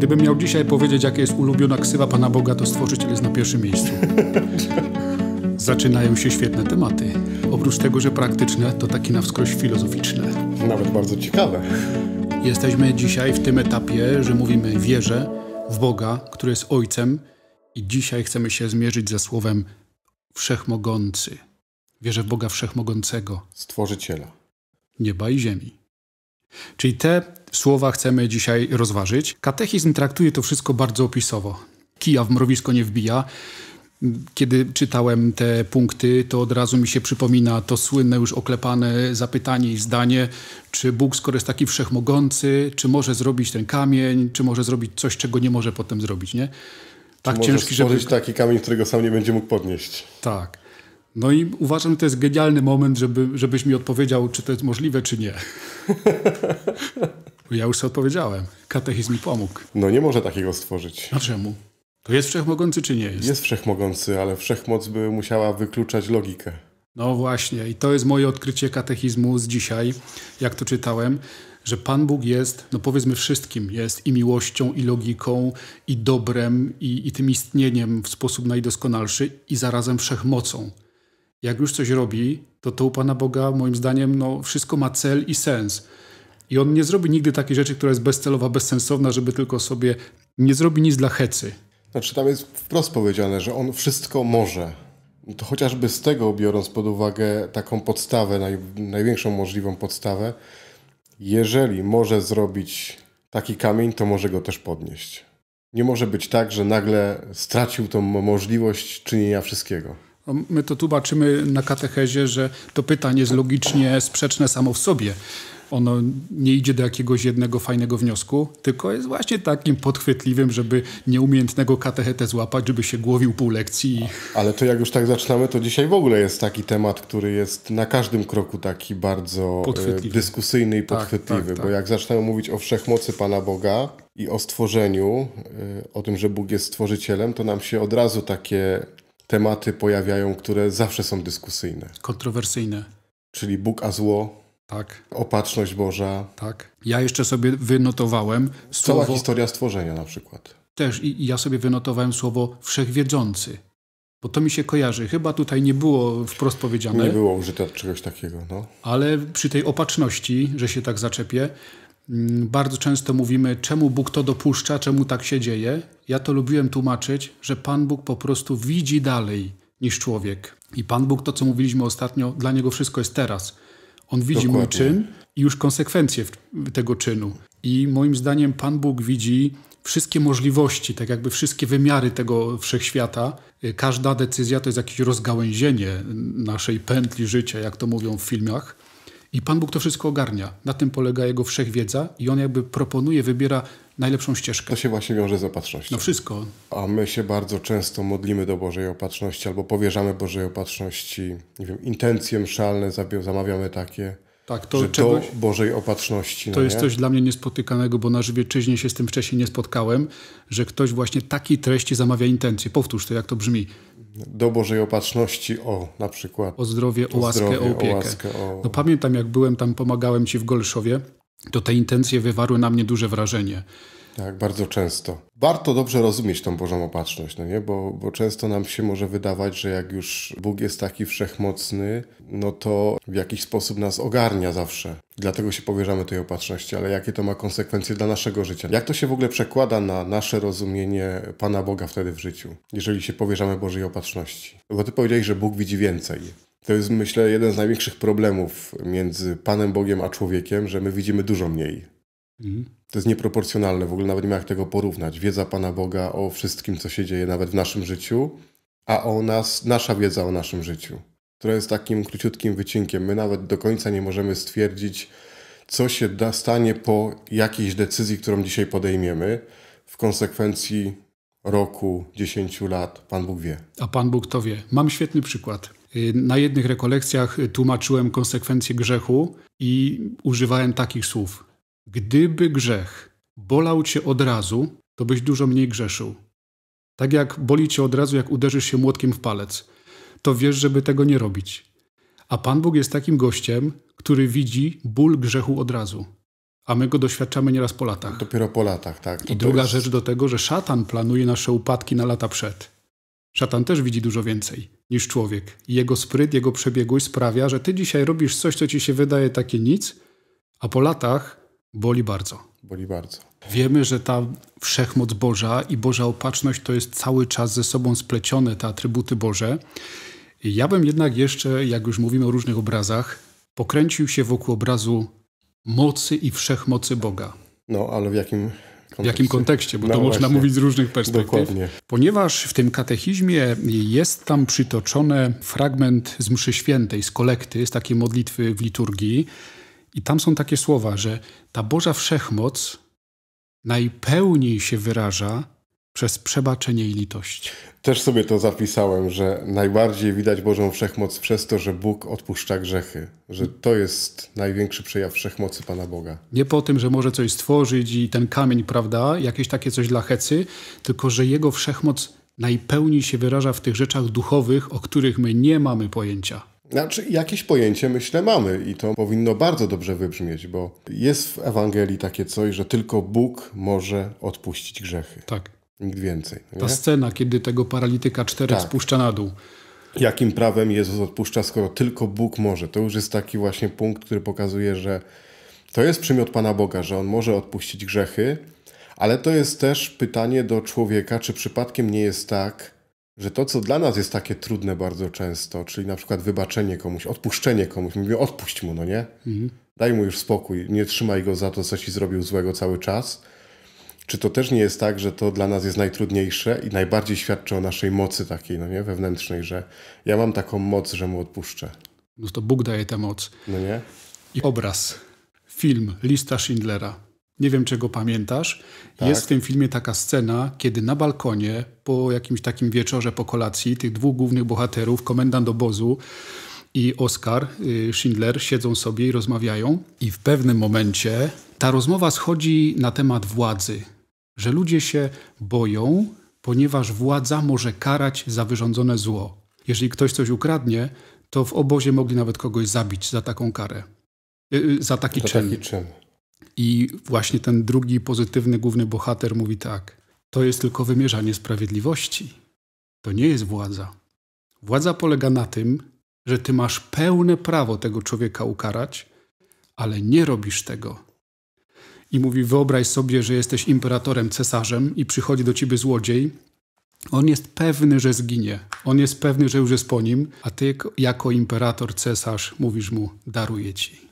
Gdybym miał dzisiaj powiedzieć, jaka jest ulubiona ksywa Pana Boga, to Stworzyciel jest na pierwszym miejscu. Zaczynają się świetne tematy. Oprócz tego, że praktyczne, to takie na wskroś filozoficzne. Nawet bardzo ciekawe. Jesteśmy dzisiaj w tym etapie, że mówimy wierzę w Boga, który jest Ojcem i dzisiaj chcemy się zmierzyć ze słowem wszechmogący. Wierzę w Boga Wszechmogącego. Stworzyciela. Nieba i ziemi. Czyli te słowa chcemy dzisiaj rozważyć. Katechizm traktuje to wszystko bardzo opisowo. Kija w mrowisko nie wbija. Kiedy czytałem te punkty, to od razu mi się przypomina to słynne już oklepane zapytanie i zdanie, czy Bóg, skoro jest taki wszechmogący, czy może zrobić ten kamień, czy może zrobić coś, czego nie może potem zrobić, nie? Tak czy ciężki, żeby... taki kamień, którego sam nie będzie mógł podnieść. Tak. No i uważam, że to jest genialny moment, żeby, żebyś mi odpowiedział, czy to jest możliwe, czy nie. Ja już sobie odpowiedziałem. Katechizm mi pomógł. No nie może takiego stworzyć. A czemu? To jest wszechmogący czy nie jest? Jest wszechmogący, ale wszechmoc by musiała wykluczać logikę. No właśnie, i to jest moje odkrycie katechizmu z dzisiaj, jak to czytałem, że Pan Bóg jest, no powiedzmy, wszystkim. Jest i miłością, i logiką, i dobrem, i, i tym istnieniem w sposób najdoskonalszy, i zarazem wszechmocą. Jak już coś robi, to to u Pana Boga, moim zdaniem, no, wszystko ma cel i sens. I on nie zrobi nigdy takiej rzeczy, która jest bezcelowa, bezsensowna, żeby tylko sobie nie zrobi nic dla hecy. Znaczy tam jest wprost powiedziane, że on wszystko może. To chociażby z tego, biorąc pod uwagę taką podstawę, naj, największą możliwą podstawę, jeżeli może zrobić taki kamień, to może go też podnieść. Nie może być tak, że nagle stracił tą możliwość czynienia wszystkiego. My to tłumaczymy na katechezie, że to pytanie jest logicznie sprzeczne samo w sobie ono nie idzie do jakiegoś jednego fajnego wniosku, tylko jest właśnie takim podchwytliwym, żeby nieumiejętnego katechetę złapać, żeby się głowił pół lekcji. Ale to jak już tak zaczynamy, to dzisiaj w ogóle jest taki temat, który jest na każdym kroku taki bardzo e, dyskusyjny i tak, podchwytliwy, tak, tak, tak. bo jak zaczynamy mówić o wszechmocy Pana Boga, i o stworzeniu, e, o tym, że Bóg jest stworzycielem, to nam się od razu takie tematy pojawiają, które zawsze są dyskusyjne. Kontrowersyjne. Czyli Bóg a zło, tak. Opatrzność Boża. Tak. Ja jeszcze sobie wynotowałem słowo... Cała historia stworzenia na przykład. Też. I, ja sobie wynotowałem słowo wszechwiedzący. Bo to mi się kojarzy. Chyba tutaj nie było wprost powiedziane. Nie było użyte czegoś takiego, no. Ale przy tej opatrzności, że się tak zaczepię, mm, bardzo często mówimy, czemu Bóg to dopuszcza, czemu tak się dzieje. Ja to lubiłem tłumaczyć, że Pan Bóg po prostu widzi dalej niż człowiek. I Pan Bóg, to co mówiliśmy ostatnio, dla niego wszystko jest teraz. On widzi Dokładnie. mój czyn i już konsekwencje tego czynu. I moim zdaniem Pan Bóg widzi wszystkie możliwości, tak jakby wszystkie wymiary tego wszechświata. Y, każda decyzja to jest jakieś rozgałęzienie naszej pętli życia, jak to mówią w filmach. I Pan Bóg to wszystko ogarnia. Na tym polega Jego wszechwiedza i On jakby proponuje, wybiera najlepszą ścieżkę. To się właśnie wiąże z opatrznością. No wszystko. A my się bardzo często modlimy do Bożej Opatrzności albo powierzamy Bożej Opatrzności, nie wiem, intencje mszalne, zamawiamy takie. Tak, to że czegoś, do Bożej opatrzności. No to no jest nie? coś dla mnie niespotykanego, bo na żywiecczyźnie się z tym wcześniej nie spotkałem, że ktoś właśnie takiej treści zamawia intencje. Powtórz to, jak to brzmi do Bożej Opatrzności o na przykład. O zdrowie, o, łaskę, zdrowie, o opiekę. O łaskę, o... No pamiętam, jak byłem tam, pomagałem ci w Golszowie, to te intencje wywarły na mnie duże wrażenie. Tak, bardzo często. Warto dobrze rozumieć tą Bożą opatrzność, no nie? Bo, bo często nam się może wydawać, że jak już Bóg jest taki wszechmocny, no to w jakiś sposób nas ogarnia zawsze. Dlatego się powierzamy tej opatrzności, ale jakie to ma konsekwencje dla naszego życia? Jak to się w ogóle przekłada na nasze rozumienie Pana Boga wtedy w życiu, jeżeli się powierzamy Bożej opatrzności? Bo Ty powiedziałeś, że Bóg widzi więcej. To jest, myślę, jeden z największych problemów między Panem Bogiem a człowiekiem, że my widzimy dużo mniej. Mhm. To jest nieproporcjonalne, w ogóle nawet nie ma jak tego porównać. Wiedza Pana Boga o wszystkim, co się dzieje nawet w naszym życiu, a o nas, nasza wiedza o naszym życiu, która jest takim króciutkim wycinkiem. My nawet do końca nie możemy stwierdzić, co się da, stanie po jakiejś decyzji, którą dzisiaj podejmiemy. W konsekwencji roku, dziesięciu lat, Pan Bóg wie. A Pan Bóg to wie. Mam świetny przykład. Y, na jednych rekolekcjach y, tłumaczyłem konsekwencje grzechu i używałem takich słów. Gdyby grzech bolał cię od razu, to byś dużo mniej grzeszył. Tak jak boli cię od razu, jak uderzysz się młotkiem w palec, to wiesz, żeby tego nie robić. A Pan Bóg jest takim gościem, który widzi ból grzechu od razu. A my go doświadczamy nieraz po latach. Dopiero po latach, tak. To I to druga jest... rzecz do tego, że szatan planuje nasze upadki na lata przed. Szatan też widzi dużo więcej niż człowiek. Jego spryt, jego przebiegłość sprawia, że ty dzisiaj robisz coś, co ci się wydaje takie nic, a po latach Boli bardzo. Boli bardzo. Wiemy, że ta wszechmoc Boża i Boża opatrzność to jest cały czas ze sobą splecione te atrybuty Boże. Ja bym jednak jeszcze, jak już mówimy o różnych obrazach, pokręcił się wokół obrazu mocy i wszechmocy Boga. No, ale w jakim kontekście? W jakim kontekście, bo no to właśnie. można mówić z różnych perspektyw. Dokładnie. Ponieważ w tym katechizmie jest tam przytoczony fragment z mszy świętej, z kolekty, z takiej modlitwy w liturgii, i tam są takie słowa, że ta Boża Wszechmoc najpełniej się wyraża przez przebaczenie i litość. Też sobie to zapisałem, że najbardziej widać Bożą Wszechmoc przez to, że Bóg odpuszcza grzechy. Że to jest największy przejaw wszechmocy Pana Boga. Nie po tym, że może coś stworzyć i ten kamień, prawda, jakieś takie coś dla hecy, tylko że Jego Wszechmoc najpełniej się wyraża w tych rzeczach duchowych, o których my nie mamy pojęcia. Znaczy, jakieś pojęcie, myślę, mamy i to powinno bardzo dobrze wybrzmieć, bo jest w Ewangelii takie coś, że tylko Bóg może odpuścić grzechy. Tak. Nikt więcej. Nie? Ta scena, kiedy tego paralityka cztery tak. spuszcza na dół. Jakim prawem Jezus odpuszcza, skoro tylko Bóg może? To już jest taki właśnie punkt, który pokazuje, że to jest przymiot Pana Boga, że On może odpuścić grzechy, ale to jest też pytanie do człowieka, czy przypadkiem nie jest tak, że to, co dla nas jest takie trudne bardzo często, czyli na przykład wybaczenie komuś, odpuszczenie komuś, mówię, odpuść mu, no nie? Mhm. Daj mu już spokój, nie trzymaj go za to, co ci zrobił złego cały czas. Czy to też nie jest tak, że to dla nas jest najtrudniejsze i najbardziej świadczy o naszej mocy takiej, no nie, wewnętrznej, że ja mam taką moc, że mu odpuszczę. No to Bóg daje tę moc. No nie? I obraz, film, lista Schindlera nie wiem, czego pamiętasz. Tak. Jest w tym filmie taka scena, kiedy na balkonie po jakimś takim wieczorze, po kolacji, tych dwóch głównych bohaterów, komendant obozu i Oskar y, Schindler, siedzą sobie i rozmawiają. I w pewnym momencie ta rozmowa schodzi na temat władzy, że ludzie się boją, ponieważ władza może karać za wyrządzone zło. Jeżeli ktoś coś ukradnie, to w obozie mogli nawet kogoś zabić za taką karę, y, y, za taki, za czyn. taki czyn. I właśnie ten drugi pozytywny główny bohater mówi tak: To jest tylko wymierzanie sprawiedliwości. To nie jest władza. Władza polega na tym, że ty masz pełne prawo tego człowieka ukarać, ale nie robisz tego. I mówi: Wyobraź sobie, że jesteś imperatorem, cesarzem i przychodzi do ciebie złodziej. On jest pewny, że zginie. On jest pewny, że już jest po nim, a ty jako imperator, cesarz mówisz mu: Daruję ci.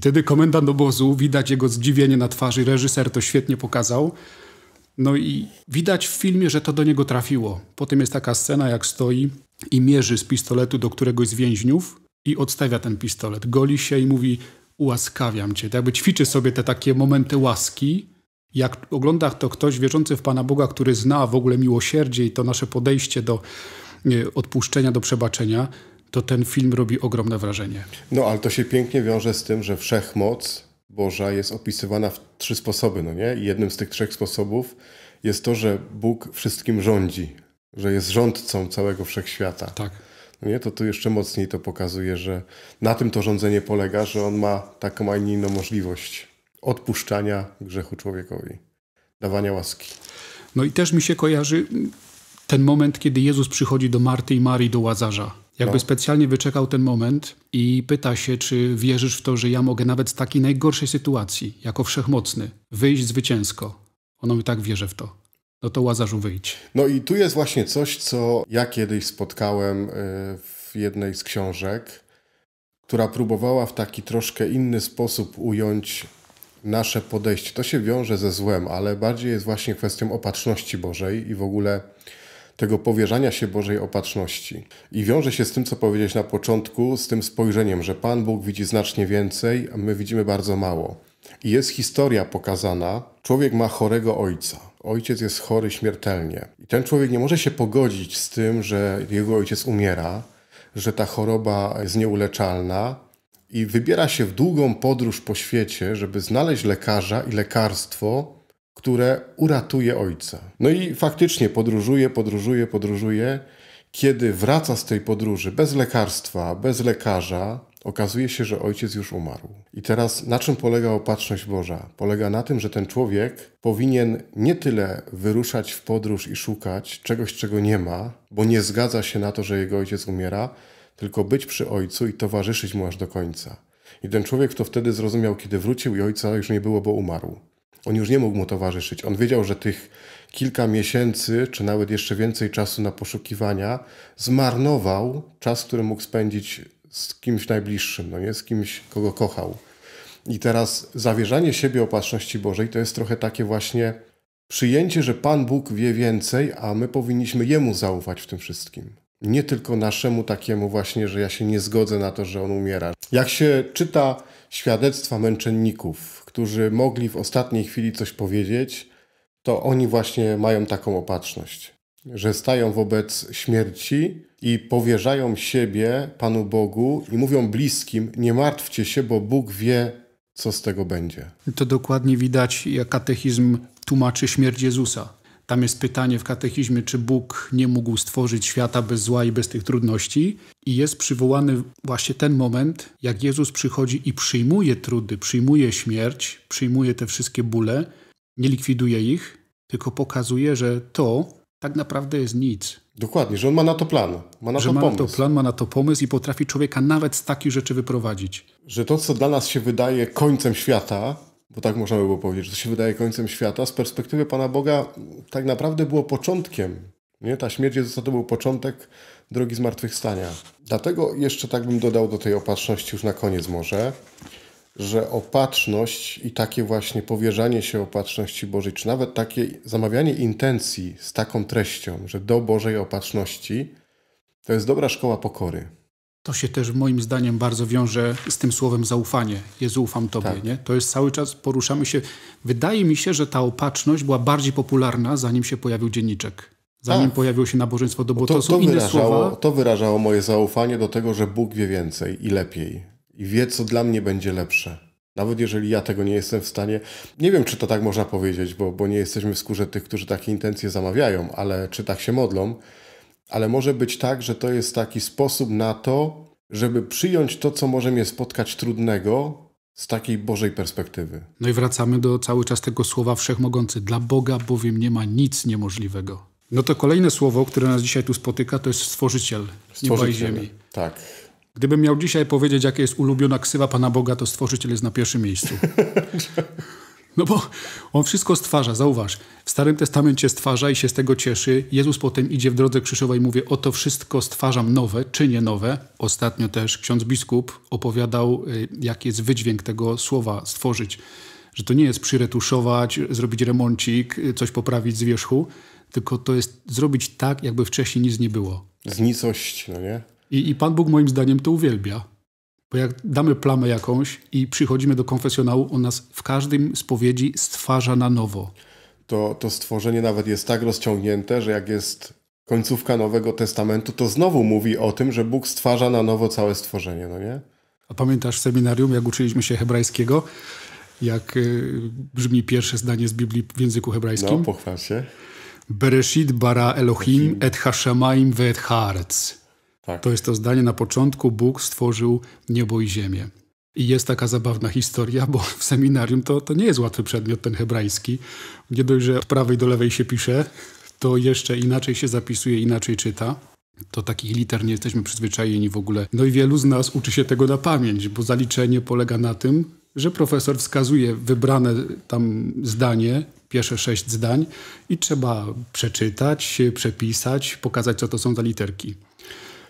I wtedy komendant obozu, widać jego zdziwienie na twarzy, reżyser to świetnie pokazał. No i widać w filmie, że to do niego trafiło. Potem jest taka scena, jak stoi i mierzy z pistoletu do któregoś z więźniów i odstawia ten pistolet. Goli się i mówi: Ułaskawiam cię. To jakby ćwiczy sobie te takie momenty łaski. Jak ogląda to ktoś wierzący w Pana Boga, który zna w ogóle miłosierdzie i to nasze podejście do e, odpuszczenia, do przebaczenia, to ten film robi ogromne wrażenie. No, ale to się pięknie wiąże z tym, że wszechmoc Boża jest opisywana w trzy sposoby, no nie? I jednym z tych trzech sposobów jest to, że Bóg wszystkim rządzi, że jest rządcą całego wszechświata. Tak. No nie? To tu jeszcze mocniej to pokazuje, że na tym to rządzenie polega, że on ma taką, a nie inną możliwość odpuszczania grzechu człowiekowi, dawania łaski. No i też mi się kojarzy ten moment, kiedy Jezus przychodzi do Marty i Marii, do Łazarza jakby no. specjalnie wyczekał ten moment i pyta się, czy wierzysz w to, że ja mogę nawet z takiej najgorszej sytuacji, jako wszechmocny, wyjść zwycięsko. Ono mi tak wierzy w to. No to łazarzu wyjdź. No i tu jest właśnie coś, co ja kiedyś spotkałem y, w jednej z książek, która próbowała w taki troszkę inny sposób ująć nasze podejście. To się wiąże ze złem, ale bardziej jest właśnie kwestią opatrzności Bożej i w ogóle tego powierzania się Bożej opatrzności. I wiąże się z tym, co powiedziałeś na początku, z tym spojrzeniem, że Pan Bóg widzi znacznie więcej, a my widzimy bardzo mało. I jest historia pokazana. Człowiek ma chorego ojca. Ojciec jest chory śmiertelnie. I ten człowiek nie może się pogodzić z tym, że jego ojciec umiera, że ta choroba jest nieuleczalna i wybiera się w długą podróż po świecie, żeby znaleźć lekarza i lekarstwo które uratuje ojca. No i faktycznie podróżuje, podróżuje, podróżuje. Kiedy wraca z tej podróży bez lekarstwa, bez lekarza, okazuje się, że ojciec już umarł. I teraz na czym polega opatrzność Boża? Polega na tym, że ten człowiek powinien nie tyle wyruszać w podróż i szukać czegoś, czego nie ma, bo nie zgadza się na to, że jego ojciec umiera, tylko być przy ojcu i towarzyszyć mu aż do końca. I ten człowiek to wtedy zrozumiał, kiedy wrócił i ojca już nie było, bo umarł. On już nie mógł mu towarzyszyć. On wiedział, że tych kilka miesięcy, czy nawet jeszcze więcej czasu na poszukiwania, zmarnował czas, który mógł spędzić z kimś najbliższym, no nie? z kimś, kogo kochał. I teraz zawierzanie siebie opatrzności Bożej to jest trochę takie właśnie przyjęcie, że Pan Bóg wie więcej, a my powinniśmy Jemu zaufać w tym wszystkim. Nie tylko naszemu takiemu właśnie, że ja się nie zgodzę na to, że On umiera. Jak się czyta świadectwa męczenników, którzy mogli w ostatniej chwili coś powiedzieć, to oni właśnie mają taką opatrzność, że stają wobec śmierci i powierzają siebie Panu Bogu i mówią bliskim: Nie martwcie się, bo Bóg wie, co z tego będzie. To dokładnie widać, jak katechizm tłumaczy śmierć Jezusa. Tam jest pytanie w katechizmie, czy Bóg nie mógł stworzyć świata bez zła i bez tych trudności. I jest przywołany właśnie ten moment, jak Jezus przychodzi i przyjmuje trudy, przyjmuje śmierć, przyjmuje te wszystkie bóle, nie likwiduje ich, tylko pokazuje, że to tak naprawdę jest nic. Dokładnie, że on ma na to plan, ma na że to pomysł. Ma na to plan, ma na to pomysł i potrafi człowieka nawet z takich rzeczy wyprowadzić. Że to, co dla nas się wydaje końcem świata, bo tak można by było powiedzieć, że to się wydaje końcem świata, z perspektywy Pana Boga tak naprawdę było początkiem. Nie? Ta śmierć Jezusa to był początek drogi zmartwychwstania. Dlatego jeszcze tak bym dodał do tej opatrzności już na koniec może, że opatrzność i takie właśnie powierzanie się opatrzności Bożej, czy nawet takie zamawianie intencji z taką treścią, że do Bożej opatrzności, to jest dobra szkoła pokory. To się też moim zdaniem bardzo wiąże z tym słowem zaufanie. Jezu, ufam Tobie. Tak. Nie? To jest cały czas, poruszamy się. Wydaje mi się, że ta opatrzność była bardziej popularna, zanim się pojawił dzienniczek. Zanim tak. pojawiło się nabożeństwo do Bo to, to, są to inne słowa. To wyrażało moje zaufanie do tego, że Bóg wie więcej i lepiej. I wie, co dla mnie będzie lepsze. Nawet jeżeli ja tego nie jestem w stanie, nie wiem, czy to tak można powiedzieć, bo, bo nie jesteśmy w skórze tych, którzy takie intencje zamawiają, ale czy tak się modlą, ale może być tak, że to jest taki sposób na to, żeby przyjąć to, co może mnie spotkać trudnego z takiej Bożej perspektywy. No i wracamy do cały czas tego słowa wszechmogący. Dla Boga bowiem nie ma nic niemożliwego. No to kolejne słowo, które nas dzisiaj tu spotyka, to jest stworzyciel, stworzyciel. nieba i ziemi. Tak. Gdybym miał dzisiaj powiedzieć, jakie jest ulubiona ksywa Pana Boga, to stworzyciel jest na pierwszym miejscu. No bo on wszystko stwarza, zauważ. W Starym Testamencie stwarza i się z tego cieszy. Jezus potem idzie w drodze krzyżowej i mówi: Oto wszystko stwarzam nowe, czynię nowe. Ostatnio też ksiądz biskup opowiadał, y, jaki jest wydźwięk tego słowa stworzyć. Że to nie jest przyretuszować, zrobić remoncik, y, coś poprawić z wierzchu, tylko to jest zrobić tak, jakby wcześniej nic nie było. Z nicość, no nie? I, I Pan Bóg moim zdaniem to uwielbia. Bo jak damy plamę jakąś i przychodzimy do konfesjonału, on nas w każdym spowiedzi stwarza na nowo. To, to stworzenie nawet jest tak rozciągnięte, że jak jest końcówka Nowego Testamentu, to znowu mówi o tym, że Bóg stwarza na nowo całe stworzenie, no nie? A pamiętasz seminarium, jak uczyliśmy się hebrajskiego, jak y, brzmi pierwsze zdanie z Biblii w języku hebrajskim? No, pochwal się. Bereshit bara Elohim et hashemaim ve et haaretz. Tak. To jest to zdanie, na początku Bóg stworzył niebo i ziemię. I jest taka zabawna historia, bo w seminarium to, to nie jest łatwy przedmiot, ten hebrajski. Nie dość, że od prawej do lewej się pisze, to jeszcze inaczej się zapisuje, inaczej czyta. To takich liter nie jesteśmy przyzwyczajeni w ogóle. No i wielu z nas uczy się tego na pamięć, bo zaliczenie polega na tym, że profesor wskazuje wybrane tam zdanie, pierwsze sześć zdań i trzeba przeczytać, przepisać, pokazać, co to są za literki.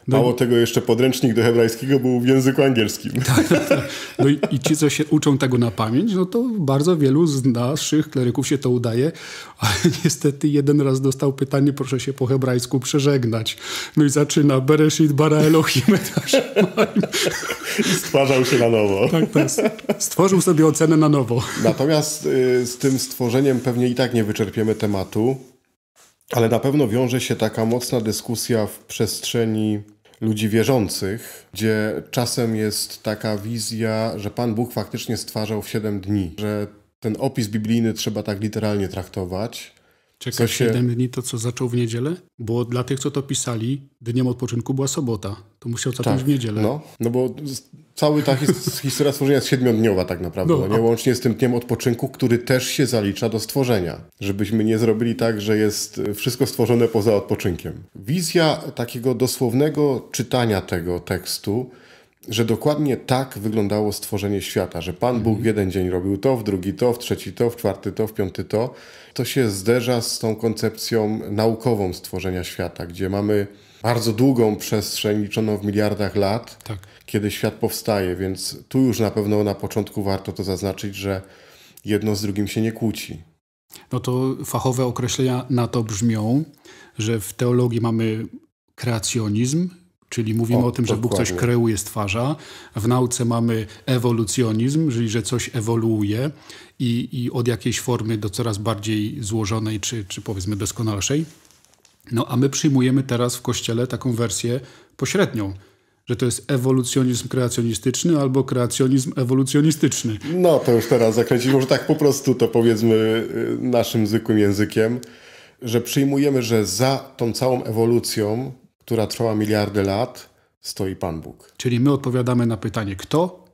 No Mało tego, jeszcze podręcznik do hebrajskiego był w języku angielskim. Tak, tak, tak. No i, i, ci, co się uczą tego na pamięć, no to bardzo wielu z naszych kleryków się to udaje, ale niestety jeden raz dostał pytanie, proszę się po hebrajsku przeżegnać. No i zaczyna Bereshit bara Elohim. stwarzał się na nowo. Tak, tak. Stworzył sobie ocenę na nowo. Natomiast y, z tym stworzeniem pewnie i tak nie wyczerpiemy tematu ale na pewno wiąże się taka mocna dyskusja w przestrzeni ludzi wierzących, gdzie czasem jest taka wizja, że Pan Bóg faktycznie stwarzał w 7 dni, że ten opis biblijny trzeba tak literalnie traktować, Czekać się... 7 dni to, co zaczął w niedzielę? Bo dla tych, co to pisali, dniem odpoczynku była sobota. To musiał zacząć tak, w niedzielę. No, no bo cały ta his historia stworzenia jest siedmiodniowa tak naprawdę. No, no nie? Łącznie z tym dniem odpoczynku, który też się zalicza do stworzenia. Żebyśmy nie zrobili tak, że jest e, wszystko stworzone poza odpoczynkiem. Wizja takiego dosłownego czytania tego tekstu że dokładnie tak wyglądało stworzenie świata, że Pan Bóg mhm. w jeden dzień robił to, w drugi to, w trzeci to, w czwarty to, w piąty to. To się zderza z tą koncepcją naukową stworzenia świata, gdzie mamy bardzo długą przestrzeń liczoną w miliardach lat, tak. kiedy świat powstaje, więc tu już na pewno na początku warto to zaznaczyć, że jedno z drugim się nie kłóci. No to fachowe określenia na to brzmią, że w teologii mamy kreacjonizm, Czyli mówimy o, o tym, że Bóg coś kreuje, stwarza. W nauce mamy ewolucjonizm, czyli że coś ewoluuje i, i od jakiejś formy do coraz bardziej złożonej, czy, czy powiedzmy doskonalszej. No a my przyjmujemy teraz w Kościele taką wersję pośrednią, że to jest ewolucjonizm kreacjonistyczny albo kreacjonizm ewolucjonistyczny. No to już teraz zakręcić, może tak po prostu to powiedzmy y, naszym zwykłym językiem, że przyjmujemy, że za tą całą ewolucją która trwała miliardy lat, stoi Pan Bóg. Czyli my odpowiadamy na pytanie kto,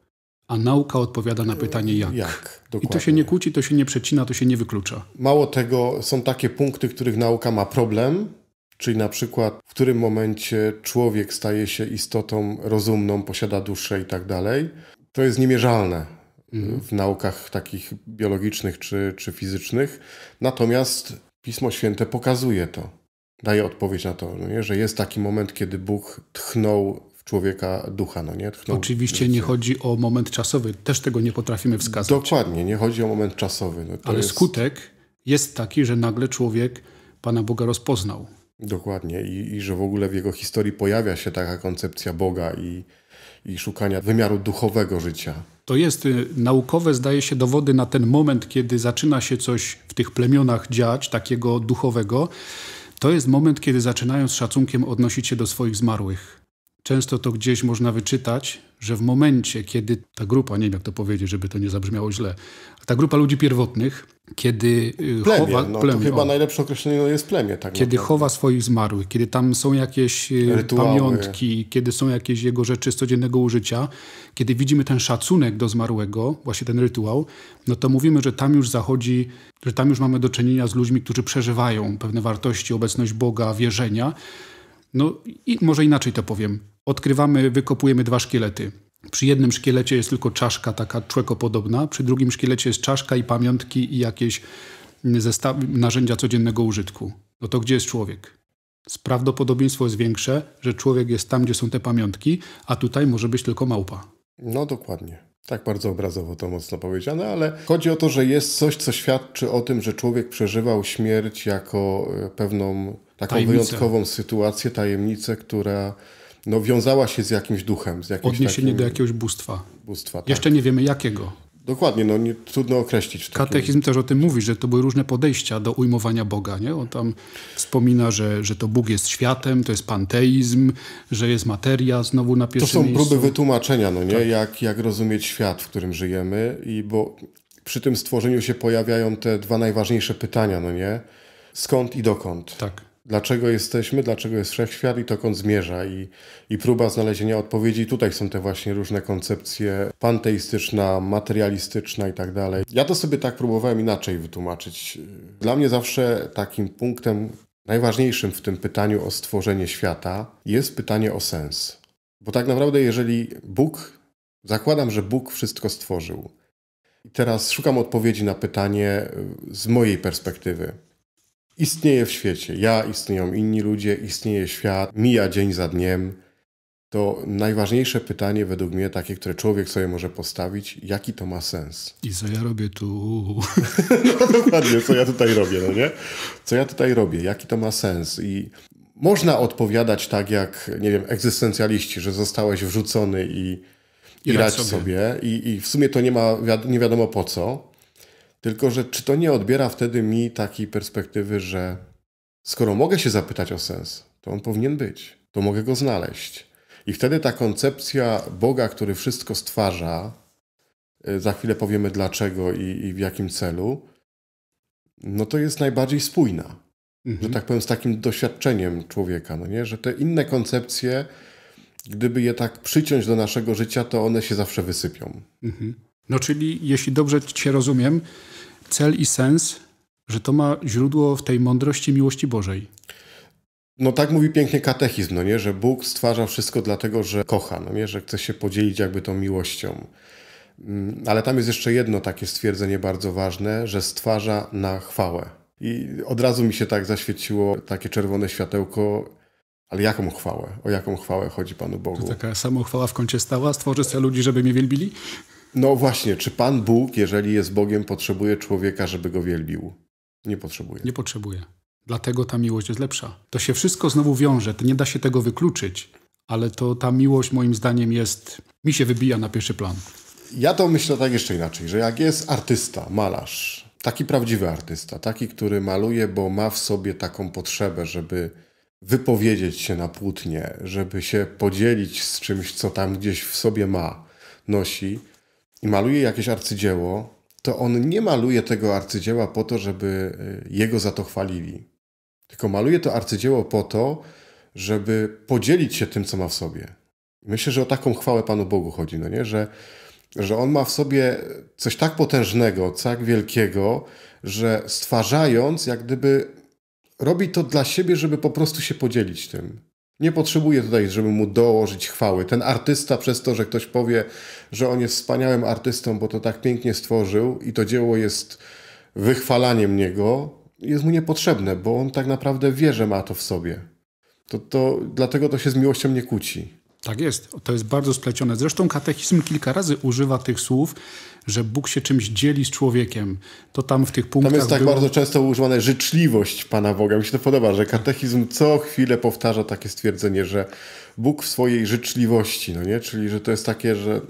a nauka odpowiada na pytanie jak. E, jak dokładnie. I to się nie kłóci, to się nie przecina, to się nie wyklucza. Mało tego, są takie punkty, w których nauka ma problem, czyli na przykład w którym momencie człowiek staje się istotą rozumną, posiada duszę i tak dalej. To jest niemierzalne mhm. w naukach takich biologicznych czy, czy fizycznych. Natomiast Pismo Święte pokazuje to daje odpowiedź na to, no nie? że jest taki moment, kiedy Bóg tchnął w człowieka ducha. No nie? Tchnął Oczywiście nie chodzi o moment czasowy, też tego nie potrafimy wskazać. Dokładnie, nie chodzi o moment czasowy. No Ale jest... skutek jest taki, że nagle człowiek Pana Boga rozpoznał. Dokładnie I, i że w ogóle w jego historii pojawia się taka koncepcja Boga i, i szukania wymiaru duchowego życia. To jest y, naukowe, zdaje się, dowody na ten moment, kiedy zaczyna się coś w tych plemionach dziać, takiego duchowego. To jest moment, kiedy zaczynają z szacunkiem odnosić się do swoich zmarłych często to gdzieś można wyczytać, że w momencie, kiedy ta grupa, nie wiem jak to powiedzieć, żeby to nie zabrzmiało źle, ta grupa ludzi pierwotnych, kiedy y, plemię, chowa... No, plemię, to chyba o, najlepsze określenie jest plemię. Tak kiedy chowa swoich zmarłych, kiedy tam są jakieś y, Rytuały. pamiątki, kiedy są jakieś jego rzeczy z codziennego użycia, kiedy widzimy ten szacunek do zmarłego, właśnie ten rytuał, no to mówimy, że tam już zachodzi, że tam już mamy do czynienia z ludźmi, którzy przeżywają pewne wartości, obecność Boga, wierzenia. No i może inaczej to powiem odkrywamy, wykopujemy dwa szkielety. Przy jednym szkielecie jest tylko czaszka taka człekopodobna, przy drugim szkielecie jest czaszka i pamiątki i jakieś mm, narzędzia codziennego użytku. No to gdzie jest człowiek? Prawdopodobieństwo jest większe, że człowiek jest tam, gdzie są te pamiątki, a tutaj może być tylko małpa. No dokładnie. Tak bardzo obrazowo to mocno powiedziane, ale chodzi o to, że jest coś, co świadczy o tym, że człowiek przeżywał śmierć jako e, pewną taką wyjątkową sytuację, tajemnicę, która no, wiązała się z jakimś duchem. Z jakimś Odniesienie takim... do jakiegoś bóstwa. bóstwa tak. Jeszcze nie wiemy jakiego. Dokładnie, no nie, trudno określić. Katechizm też o tym mówi, że to były różne podejścia do ujmowania Boga. Nie? On tam wspomina, że, że to Bóg jest światem, to jest panteizm, że jest materia znowu na pierwszym To są miejscu. próby wytłumaczenia, no nie? Tak. Jak, jak rozumieć świat, w którym żyjemy i bo przy tym stworzeniu się pojawiają te dwa najważniejsze pytania, no nie? Skąd i dokąd? Tak dlaczego jesteśmy, dlaczego jest wszechświat i dokąd zmierza. I, I próba znalezienia odpowiedzi, tutaj są te właśnie różne koncepcje panteistyczna, materialistyczna i tak dalej. Ja to sobie tak próbowałem inaczej wytłumaczyć. Dla mnie zawsze takim punktem najważniejszym w tym pytaniu o stworzenie świata jest pytanie o sens. Bo tak naprawdę, jeżeli Bóg, zakładam, że Bóg wszystko stworzył. I teraz szukam odpowiedzi na pytanie y, z mojej perspektywy istnieje w świecie. Ja, istnieją inni ludzie, istnieje świat, mija dzień za dniem. To najważniejsze pytanie według mnie, takie, które człowiek sobie może postawić, jaki to ma sens? I co ja robię tu? no dokładnie, co ja tutaj robię, no nie? Co ja tutaj robię, jaki to ma sens? I można odpowiadać tak jak, nie wiem, egzystencjaliści, że zostałeś wrzucony i, i, i sobie. sobie. I, I w sumie to nie ma, nie wiadomo po co. Tylko, że czy to nie odbiera wtedy mi takiej perspektywy, że skoro mogę się zapytać o sens, to on powinien być, to mogę go znaleźć. I wtedy ta koncepcja Boga, który wszystko stwarza, y, za chwilę powiemy dlaczego i, i w jakim celu, no to jest najbardziej spójna. Mhm. Że tak powiem, z takim doświadczeniem człowieka, no nie? że te inne koncepcje, gdyby je tak przyciąć do naszego życia, to one się zawsze wysypią. Mhm. No czyli, jeśli dobrze Cię rozumiem, cel i sens, że to ma źródło w tej mądrości miłości Bożej. No tak mówi pięknie katechizm, no nie? że Bóg stwarza wszystko dlatego, że kocha, no nie? że chce się podzielić jakby tą miłością. Mm, ale tam jest jeszcze jedno takie stwierdzenie bardzo ważne, że stwarza na chwałę. I od razu mi się tak zaświeciło takie czerwone światełko, ale jaką chwałę? O jaką chwałę chodzi Panu Bogu? To taka samochwała w kącie stała, stworzy sobie ludzi, żeby mnie wielbili? No właśnie, czy Pan Bóg, jeżeli jest Bogiem, potrzebuje człowieka, żeby go wielbił? Nie potrzebuje. Nie potrzebuje. Dlatego ta miłość jest lepsza. To się wszystko znowu wiąże, to nie da się tego wykluczyć, ale to ta miłość moim zdaniem jest, mi się wybija na pierwszy plan. Ja to myślę tak jeszcze inaczej, że jak jest artysta, malarz, taki prawdziwy artysta, taki, który maluje, bo ma w sobie taką potrzebę, żeby wypowiedzieć się na płótnie, żeby się podzielić z czymś, co tam gdzieś w sobie ma, nosi, i maluje jakieś arcydzieło, to on nie maluje tego arcydzieła po to, żeby y, jego za to chwalili. Tylko maluje to arcydzieło po to, żeby podzielić się tym, co ma w sobie. Myślę, że o taką chwałę Panu Bogu chodzi, no nie? Że, że on ma w sobie coś tak potężnego, tak wielkiego, że stwarzając, jak gdyby robi to dla siebie, żeby po prostu się podzielić tym. Nie potrzebuje tutaj, żeby mu dołożyć chwały. Ten artysta przez to, że ktoś powie, że on jest wspaniałym artystą, bo to tak pięknie stworzył i to dzieło jest wychwalaniem niego, jest mu niepotrzebne, bo on tak naprawdę wie, że ma to w sobie. To, to, dlatego to się z miłością nie kłóci. Tak jest. To jest bardzo splecione. Zresztą katechizm kilka razy używa tych słów, że Bóg się czymś dzieli z człowiekiem. To tam w tych punktach. Tam jest tak było... bardzo często używane życzliwość Pana Boga. Mi się to podoba, że katechizm co chwilę powtarza takie stwierdzenie, że Bóg w swojej życzliwości, no nie? Czyli, że to jest takie, że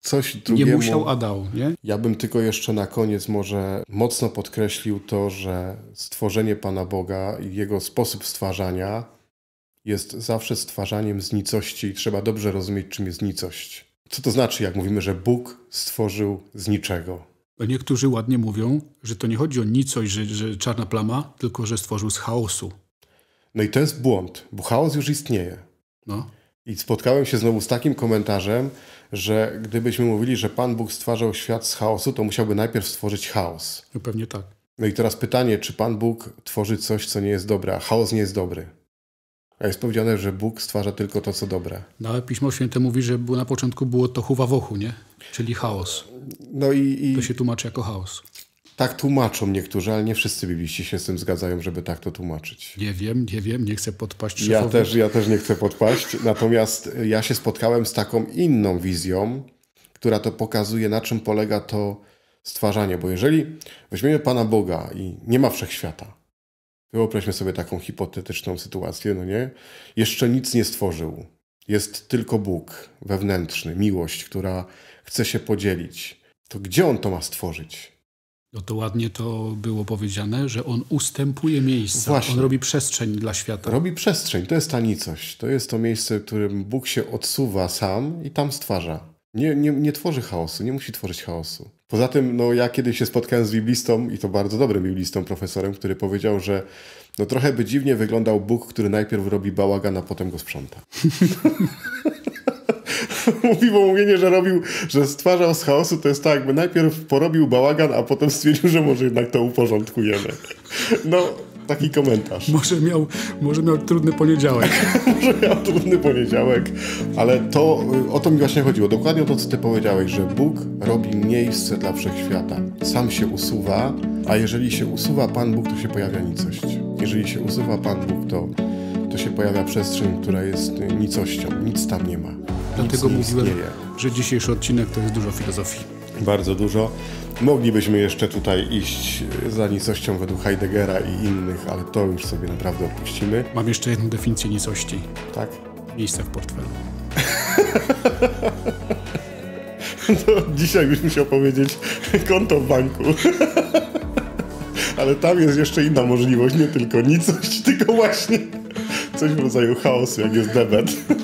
coś drugiemu... Nie musiał, a dał, nie? Ja bym tylko jeszcze na koniec może mocno podkreślił to, że stworzenie Pana Boga i Jego sposób stwarzania jest zawsze stwarzaniem z nicości i trzeba dobrze rozumieć, czym jest nicość. Co to znaczy, jak mówimy, że Bóg stworzył z niczego? Niektórzy ładnie mówią, że to nie chodzi o nicość, że, że czarna plama, tylko że stworzył z chaosu. No i to jest błąd, bo chaos już istnieje. No. I spotkałem się znowu z takim komentarzem, że gdybyśmy mówili, że Pan Bóg stwarzał świat z chaosu, to musiałby najpierw stworzyć chaos. No pewnie tak. No i teraz pytanie, czy Pan Bóg tworzy coś, co nie jest dobre, a chaos nie jest dobry? A jest powiedziane, że Bóg stwarza tylko to, co dobre. No ale Pismo Święte mówi, że na początku było to huwawochu, nie? Czyli chaos. No i, i... To się tłumaczy jako chaos. Tak tłumaczą niektórzy, ale nie wszyscy bibliści się z tym zgadzają, żeby tak to tłumaczyć. Nie wiem, nie wiem, nie chcę podpaść Ja też, ja też nie chcę podpaść, natomiast ja się spotkałem z taką inną wizją, która to pokazuje, na czym polega to stwarzanie. Bo jeżeli weźmiemy Pana Boga i nie ma wszechświata, Wyobraźmy sobie taką hipotetyczną sytuację, no nie? Jeszcze nic nie stworzył. Jest tylko Bóg wewnętrzny, miłość, która chce się podzielić. To gdzie on to ma stworzyć? No to ładnie to było powiedziane, że on ustępuje miejsca. Właśnie. On robi przestrzeń dla świata. Robi przestrzeń, to jest ta nicość. To jest to miejsce, w którym Bóg się odsuwa sam i tam stwarza. Nie, nie, nie tworzy chaosu, nie musi tworzyć chaosu. Poza tym, no, ja kiedyś się spotkałem z biblistą, i to bardzo dobrym biblistą, profesorem, który powiedział, że no, trochę by dziwnie wyglądał Bóg, który najpierw robi bałagan, a potem go sprząta. Mówiło mówienie, że robił, że stwarzał z chaosu, to jest tak, jakby najpierw porobił bałagan, a potem stwierdził, że może jednak to uporządkujemy. No, taki komentarz. Może miał, może miał trudny poniedziałek. może miał trudny poniedziałek, ale to, y, o to mi właśnie chodziło. Dokładnie o to, co ty powiedziałeś, że Bóg robi miejsce dla wszechświata. Sam się usuwa, a jeżeli się usuwa Pan Bóg, to się pojawia nicość. Jeżeli się usuwa Pan Bóg, to, to się pojawia przestrzeń, która jest nicością. Nic tam nie ma. Dlatego nic nie mówiłem, istnieje. że dzisiejszy odcinek to jest dużo filozofii. Bardzo dużo. Moglibyśmy jeszcze tutaj iść e, za nicością według Heideggera i innych, ale to już sobie naprawdę odpuścimy. Mam jeszcze jedną definicję nicości. Tak? Miejsce w portfelu. dzisiaj byś musiał powiedzieć konto w banku. ale tam jest jeszcze inna możliwość, nie tylko nicość, tylko właśnie coś w rodzaju chaosu, jak jest debet.